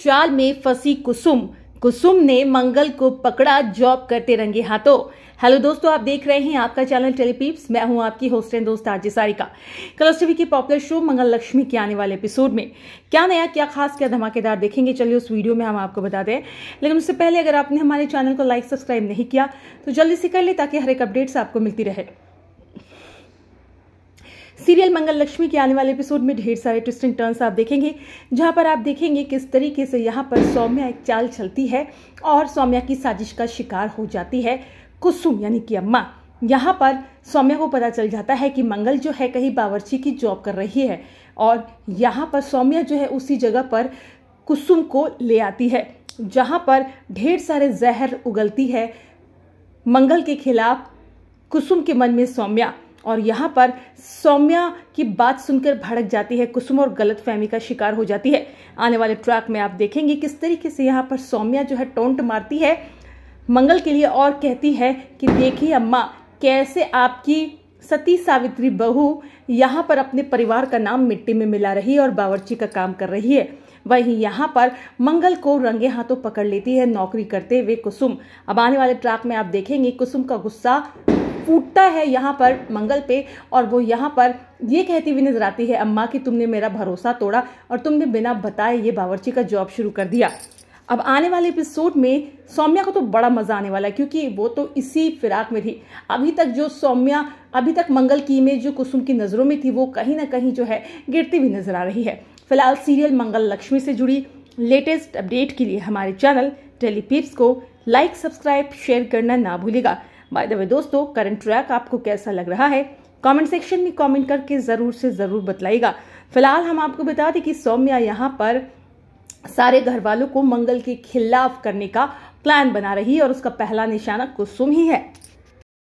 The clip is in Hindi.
चाल में फंसी कुसुम कुसुम ने मंगल को पकड़ा जॉब करते रंगे हाथों हेलो दोस्तों आप देख रहे हैं आपका चैनल टेलीपीप्स मैं हूं आपकी होस्ट एंड दोस्त आरजे सारिका कलर्स टीवी के पॉपुलर शो मंगल लक्ष्मी के आने वाले एपिसोड में क्या नया क्या खास क्या धमाकेदार देखेंगे चलिए उस वीडियो में हम आपको बता दें लेकिन उससे पहले अगर आपने हमारे चैनल को लाइक सब्सक्राइब नहीं किया तो जल्दी से कर ले ताकि हर एक अपडेट्स आपको मिलती रहे सीरियल मंगल लक्ष्मी के आने वाले एपिसोड में ढेर सारे ट्विस्टिंग टर्न्स आप देखेंगे जहाँ पर आप देखेंगे किस तरीके से यहाँ पर सौम्या एक चाल चलती है और सौम्या की साजिश का शिकार हो जाती है कुसुम यानी कि अम्मा यहाँ पर सौम्या को पता चल जाता है कि मंगल जो है कहीं बावर्ची की जॉब कर रही है और यहाँ पर सौम्या जो है उसी जगह पर कुसुम को ले आती है जहाँ पर ढेर सारे जहर उगलती है मंगल के खिलाफ कुसुम के मन में सौम्या और यहाँ पर सौम्या की बात सुनकर भड़क जाती है कुसुम और गलत फहमी का शिकार हो जाती है आने वाले ट्रैक में आप देखेंगे किस तरीके से यहाँ पर सौम्या जो है टोंट मारती है मंगल के लिए और कहती है कि देखिए अम्मा कैसे आपकी सती सावित्री बहू यहाँ पर अपने परिवार का नाम मिट्टी में मिला रही है और बावर्ची का काम कर रही है वहीं यहाँ पर मंगल को रंगे हाथों पकड़ लेती है नौकरी करते हुए कुसुम अब आने वाले ट्रैक में आप देखेंगे कुसुम का गुस्सा फूटता है यहाँ पर मंगल पे और वो यहाँ पर ये कहती हुई नजर आती है अम्मा कि तुमने मेरा भरोसा तोड़ा और तुमने बिना बताए ये बावर्ची का जॉब शुरू कर दिया अब आने वाले एपिसोड में सौम्या को तो बड़ा मज़ा आने वाला है क्योंकि वो तो इसी फिराक में थी अभी तक जो सौम्या अभी तक मंगल की इमेज जो कुसुम की नज़रों में थी वो कहीं ना कहीं जो है गिरती हुई नज़र आ रही है फिलहाल सीरियल मंगल लक्ष्मी से जुड़ी लेटेस्ट अपडेट के लिए हमारे चैनल टेलीपिप्स को लाइक सब्सक्राइब शेयर करना ना भूलेगा बाय द वे दोस्तों करंट ट्रैक आपको कैसा लग रहा है कमेंट सेक्शन में कमेंट करके ज़रूर से ज़रूर बतलाइएगा फिलहाल हम आपको बता दें कि सौम्या यहाँ पर सारे घर वालों को मंगल के खिलाफ करने का प्लान बना रही है और उसका पहला निशाना कुसुम ही है